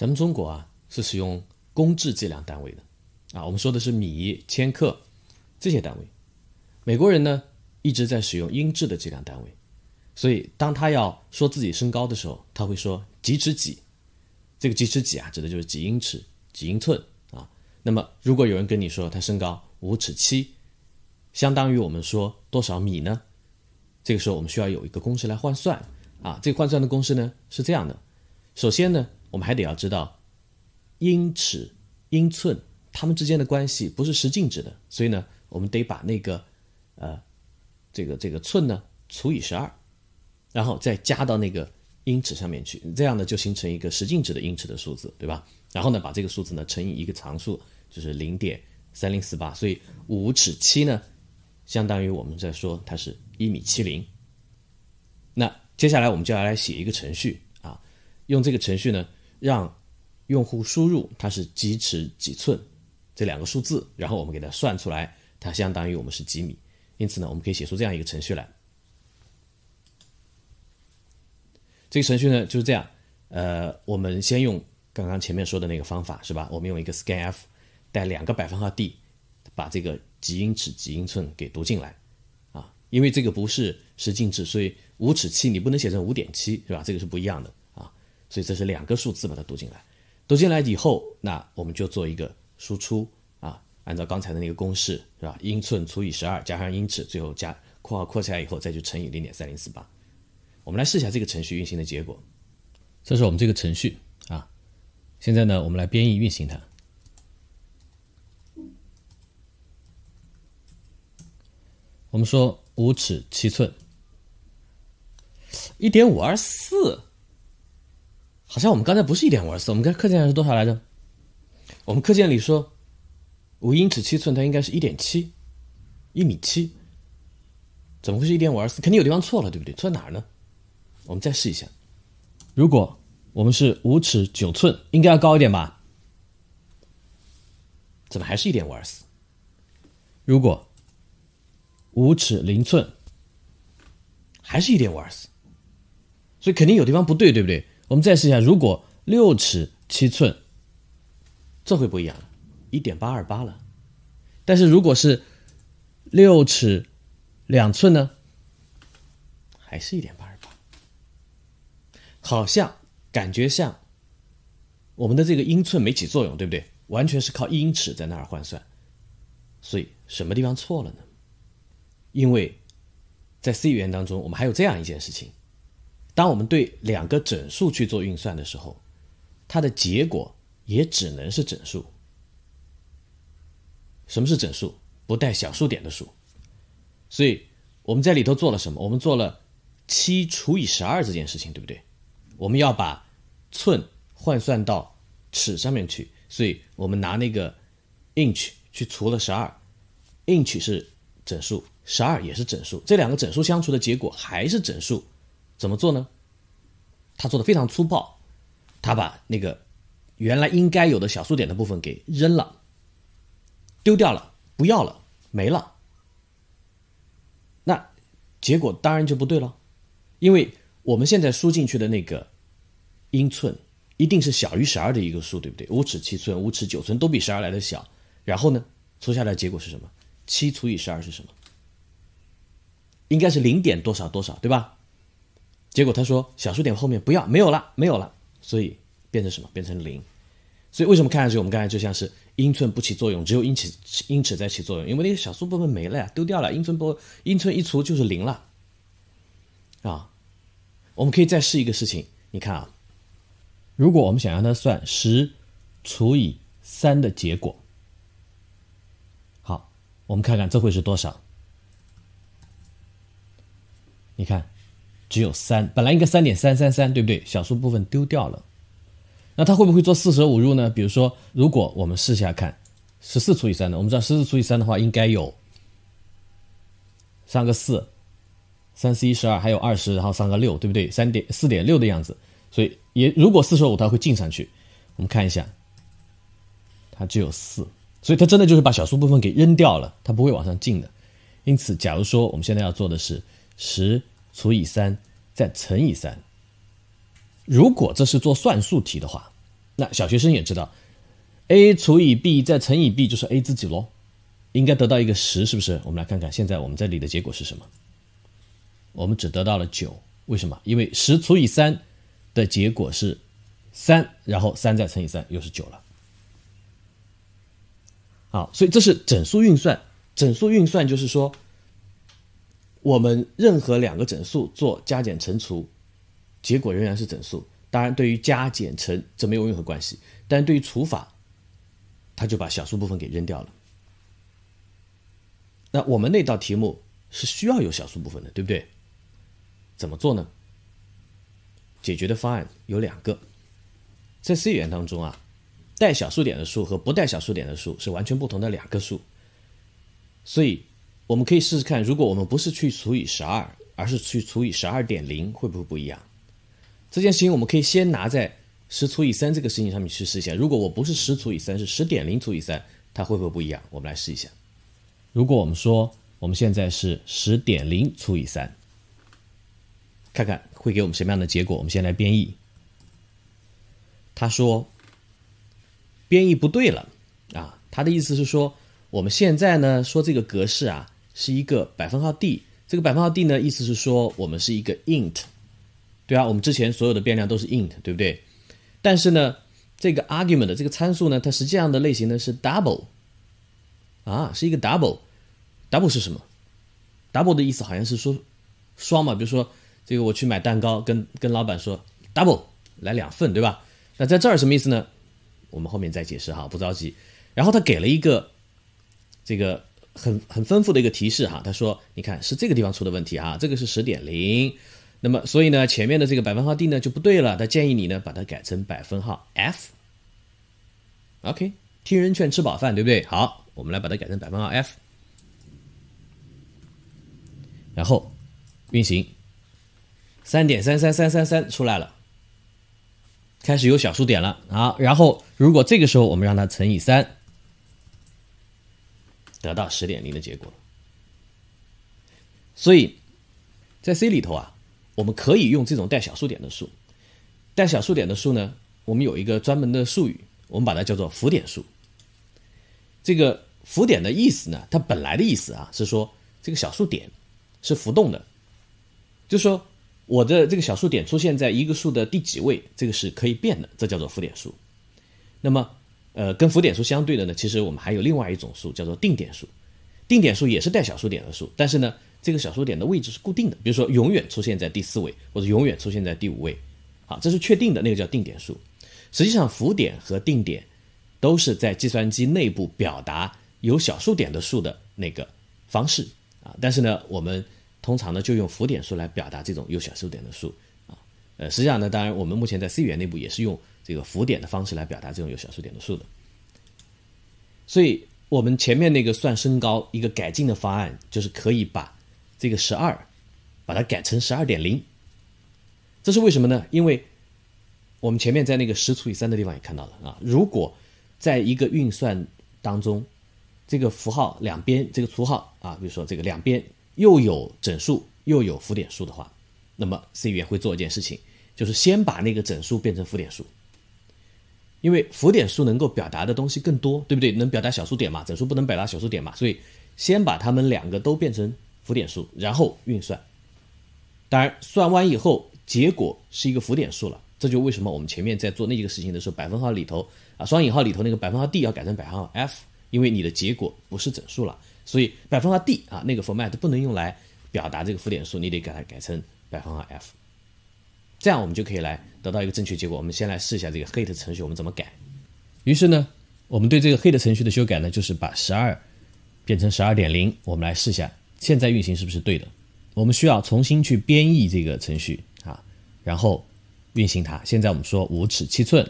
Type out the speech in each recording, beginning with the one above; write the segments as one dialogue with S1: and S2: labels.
S1: 咱们中国啊是使用公制计量单位的，啊，我们说的是米、千克这些单位。美国人呢一直在使用英制的计量单位，所以当他要说自己身高的时候，他会说几尺几。这个几尺几啊，指的就是几英尺、几英寸啊。那么如果有人跟你说他身高五尺七，相当于我们说多少米呢？这个时候我们需要有一个公式来换算啊。这个换算的公式呢是这样的，首先呢。我们还得要知道，英尺、英寸它们之间的关系不是十进制的，所以呢，我们得把那个，呃，这个这个寸呢除以十二，然后再加到那个英尺上面去，这样呢就形成一个十进制的英尺的数字，对吧？然后呢把这个数字呢乘以一个常数，就是零点三零四八，所以五尺七呢，相当于我们在说它是一米七零。那接下来我们就要来写一个程序啊，用这个程序呢。让用户输入它是几尺几寸这两个数字，然后我们给它算出来，它相当于我们是几米。因此呢，我们可以写出这样一个程序来。这个程序呢就是这样，呃，我们先用刚刚前面说的那个方法是吧？我们用一个 scanf 带两个百分号 d，把这个几英尺几英寸给读进来啊，因为这个不是十进制，所以五尺七你不能写成五点七是吧？这个是不一样的。所以这是两个数字，把它读进来，读进来以后，那我们就做一个输出啊，按照刚才的那个公式是吧？英寸除以十二加上英尺，最后加括号括起来以后，再去乘以零点三零四八。我们来试一下这个程序运行的结果。这是我们这个程序啊，现在呢，我们来编译运行它。我们说五尺七寸，一点五二四。好像我们刚才不是一点五二四，我们刚课件上是多少来着？我们课件里说五英尺七寸，它应该是一点七，一米七。怎么会是一点五二四？肯定有地方错了，对不对？错在哪儿呢？我们再试一下。如果我们是五尺九寸，应该要高一点吧？怎么还是一点五二四？如果五尺零寸，还是一点五二四。所以肯定有地方不对，对不对？我们再试一下，如果六尺七寸，这会不一样了，一点八二八了。但是如果是六尺两寸呢，还是一点八二八，好像感觉像我们的这个英寸没起作用，对不对？完全是靠一英尺在那儿换算。所以什么地方错了呢？因为在 C 语言当中，我们还有这样一件事情。当我们对两个整数去做运算的时候，它的结果也只能是整数。什么是整数？不带小数点的数。所以我们在里头做了什么？我们做了七除以十二这件事情，对不对？我们要把寸换算到尺上面去，所以我们拿那个 inch 去除了十二，inch 是整数，十二也是整数，这两个整数相除的结果还是整数。怎么做呢？他做的非常粗暴，他把那个原来应该有的小数点的部分给扔了，丢掉了，不要了，没了。那结果当然就不对了，因为我们现在输进去的那个英寸一定是小于十二的一个数，对不对？五尺七寸、五尺九寸都比十二来的小。然后呢，出下来结果是什么？七除以十二是什么？应该是零点多少多少，对吧？结果他说小数点后面不要没有了没有了，所以变成什么？变成零。所以为什么看上去我们刚才就像是英寸不起作用，只有英尺英尺在起作用？因为那个小数部分没了呀，丢掉了。英寸不英寸一除就是零了啊。我们可以再试一个事情，你看啊，如果我们想让它算十除以三的结果，好，我们看看这会是多少？你看。只有三，本来应该三点三三三，对不对？小数部分丢掉了，那他会不会做四舍五入呢？比如说，如果我们试下看，十四除以三呢？我们知道十四除以三的话，应该有上个四，三四一十二，还有二十，然后上个六，对不对？三点四点六的样子，所以也如果四舍五它会进上去。我们看一下，它只有四，所以它真的就是把小数部分给扔掉了，它不会往上进的。因此，假如说我们现在要做的是十。除以三，再乘以三。如果这是做算术题的话，那小学生也知道，a 除以 b 再乘以 b 就是 a 自己喽，应该得到一个十，是不是？我们来看看现在我们这里的结果是什么。我们只得到了九，为什么？因为十除以三的结果是三，然后三再乘以三又是九了。好，所以这是整数运算，整数运算就是说。我们任何两个整数做加减乘除，结果仍然是整数。当然，对于加减乘这没有任何关系，但对于除法，它就把小数部分给扔掉了。那我们那道题目是需要有小数部分的，对不对？怎么做呢？解决的方案有两个，在 C 语言当中啊，带小数点的数和不带小数点的数是完全不同的两个数，所以。我们可以试试看，如果我们不是去除以十二，而是去除以十二点零，会不会不一样？这件事情我们可以先拿在十除以三这个事情上面去试一下。如果我不是十除以三，是十点零除以三，它会不会不一样？我们来试一下。如果我们说我们现在是十点零除以三，看看会给我们什么样的结果。我们先来编译。他说编译不对了啊，他的意思是说我们现在呢说这个格式啊。是一个百分号 d，这个百分号 d 呢，意思是说我们是一个 int，对啊，我们之前所有的变量都是 int，对不对？但是呢，这个 argument 的这个参数呢，它实际上的类型呢是 double，啊，是一个 double，double 是什么？double 的意思好像是说双嘛，比如说这个我去买蛋糕，跟跟老板说 double，来两份，对吧？那在这儿什么意思呢？我们后面再解释哈，不着急。然后他给了一个这个。很很丰富的一个提示哈，他说，你看是这个地方出的问题啊，这个是十点零，那么所以呢，前面的这个百分号 D 呢就不对了，他建议你呢把它改成百分号 F。OK，听人劝吃饱饭，对不对？好，我们来把它改成百分号 F，然后运行，三点三三三三三出来了，开始有小数点了，啊，然后如果这个时候我们让它乘以三。得到十点零的结果所以，在 C 里头啊，我们可以用这种带小数点的数。带小数点的数呢，我们有一个专门的术语，我们把它叫做浮点数。这个浮点的意思呢，它本来的意思啊，是说这个小数点是浮动的，就说我的这个小数点出现在一个数的第几位，这个是可以变的，这叫做浮点数。那么，呃，跟浮点数相对的呢，其实我们还有另外一种数，叫做定点数。定点数也是带小数点的数，但是呢，这个小数点的位置是固定的，比如说永远出现在第四位，或者永远出现在第五位，好，这是确定的，那个叫定点数。实际上，浮点和定点都是在计算机内部表达有小数点的数的那个方式啊，但是呢，我们通常呢就用浮点数来表达这种有小数点的数。呃，实际上呢，当然我们目前在 C 语言内部也是用这个浮点的方式来表达这种有小数点的数的。所以，我们前面那个算身高一个改进的方案，就是可以把这个十二，把它改成十二点零。这是为什么呢？因为我们前面在那个十除以三的地方也看到了啊，如果在一个运算当中，这个符号两边这个除号啊，比如说这个两边又有整数又有浮点数的话，那么 C 语言会做一件事情。就是先把那个整数变成浮点数，因为浮点数能够表达的东西更多，对不对？能表达小数点嘛？整数不能表达小数点嘛？所以先把它们两个都变成浮点数，然后运算。当然，算完以后结果是一个浮点数了。这就为什么我们前面在做那几个事情的时候，百分号里头啊，双引号里头那个百分号 d 要改成百分号 f，因为你的结果不是整数了，所以百分号 d 啊那个 format 不能用来表达这个浮点数，你得给它改成百分号 f。这样我们就可以来得到一个正确结果。我们先来试一下这个 hit 程序，我们怎么改？于是呢，我们对这个 hit 程序的修改呢，就是把十二变成十二点零。我们来试一下，现在运行是不是对的？我们需要重新去编译这个程序啊，然后运行它。现在我们说五尺七寸，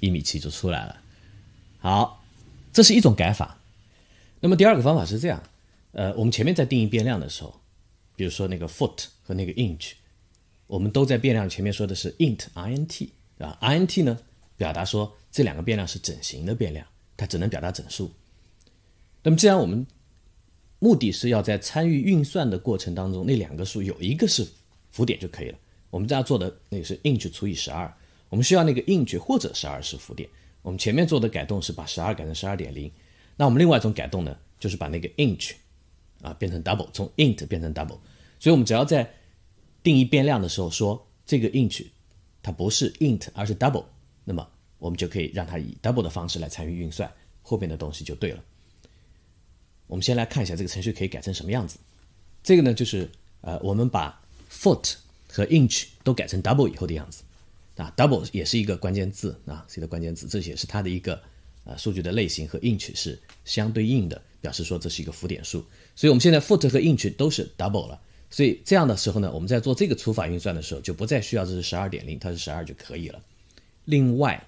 S1: 一米七就出来了。好，这是一种改法。那么第二个方法是这样，呃，我们前面在定义变量的时候，比如说那个 foot 和那个 inch。我们都在变量前面说的是 int，int 啊，int 呢表达说这两个变量是整形的变量，它只能表达整数。那么既然我们目的是要在参与运算的过程当中，那两个数有一个是浮点就可以了。我们这样做的那个是 inch 除以十二，我们需要那个 inch 或者十二是浮点。我们前面做的改动是把十二改成十二点零，那我们另外一种改动呢，就是把那个 inch 啊变成 double，从 int 变成 double。所以，我们只要在定义变量的时候说这个 inch 它不是 int 而是 double，那么我们就可以让它以 double 的方式来参与运算，后边的东西就对了。我们先来看一下这个程序可以改成什么样子。这个呢就是呃我们把 foot 和 inch 都改成 double 以后的样子。啊，double 也是一个关键字啊，一个关键字，这也是它的一个呃数据的类型和 inch 是相对应的，表示说这是一个浮点数。所以我们现在 foot 和 inch 都是 double 了。所以这样的时候呢，我们在做这个除法运算的时候，就不再需要这是十二点零，它是十二就可以了。另外，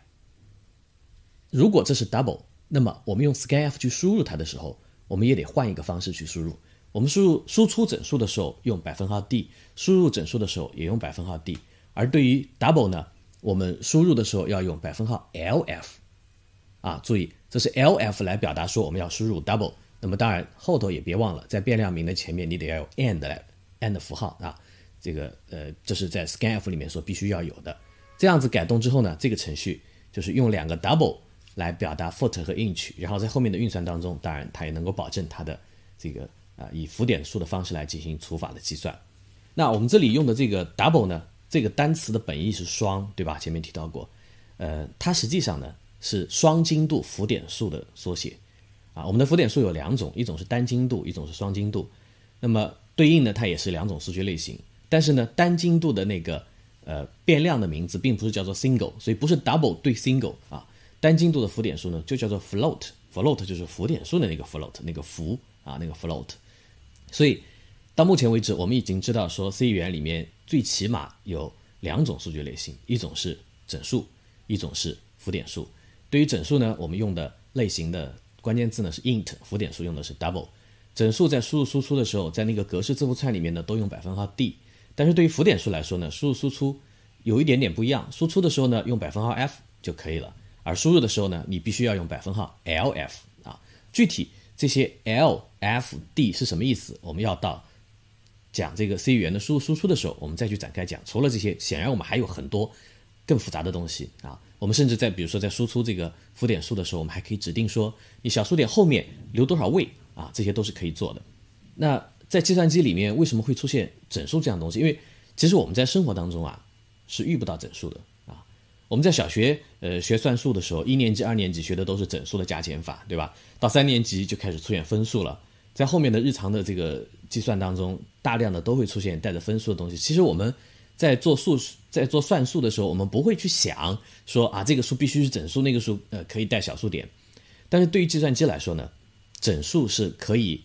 S1: 如果这是 double，那么我们用 scanf 去输入它的时候，我们也得换一个方式去输入。我们输入输出整数的时候用百分号 d，输入整数的时候也用百分号 d。而对于 double 呢，我们输入的时候要用百分号 lf。啊，注意这是 lf 来表达说我们要输入 double。那么当然后头也别忘了，在变量名的前面你得要有 and 来。n 的符号啊，这个呃，这是在 scanf 里面所必须要有的。这样子改动之后呢，这个程序就是用两个 double 来表达 foot 和 inch，然后在后面的运算当中，当然它也能够保证它的这个啊，以浮点数的方式来进行除法的计算。那我们这里用的这个 double 呢，这个单词的本意是双，对吧？前面提到过，呃，它实际上呢是双精度浮点数的缩写啊。我们的浮点数有两种，一种是单精度，一种是双精度。那么对应的它也是两种数据类型，但是呢单精度的那个呃变量的名字并不是叫做 single，所以不是 double 对 single 啊。单精度的浮点数呢就叫做 float，float 就是浮点数的那个 float 那个浮啊那个 float。所以到目前为止，我们已经知道说 C 语言里面最起码有两种数据类型，一种是整数，一种是浮点数。对于整数呢，我们用的类型的关键字呢是 int，浮点数用的是 double。整数在输入输出的时候，在那个格式字符串里面呢，都用百分号 d。但是对于浮点数来说呢，输入输出有一点点不一样。输出的时候呢，用百分号 f 就可以了。而输入的时候呢，你必须要用百分号 lf 啊。具体这些 lf d 是什么意思，我们要到讲这个 C 语言的输入输出的时候，我们再去展开讲。除了这些，显然我们还有很多更复杂的东西啊。我们甚至在比如说在输出这个浮点数的时候，我们还可以指定说，你小数点后面留多少位。啊，这些都是可以做的。那在计算机里面，为什么会出现整数这样东西？因为其实我们在生活当中啊，是遇不到整数的啊。我们在小学呃学算术的时候，一年级、二年级学的都是整数的加减法，对吧？到三年级就开始出现分数了，在后面的日常的这个计算当中，大量的都会出现带着分数的东西。其实我们在做数、在做算术的时候，我们不会去想说啊，这个数必须是整数，那个数呃可以带小数点。但是对于计算机来说呢？整数是可以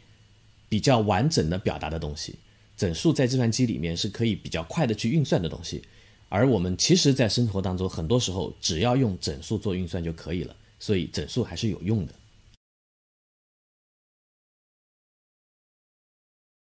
S1: 比较完整的表达的东西，整数在计算机里面是可以比较快的去运算的东西，而我们其实，在生活当中，很多时候只要用整数做运算就可以了，所以整数还是有用的。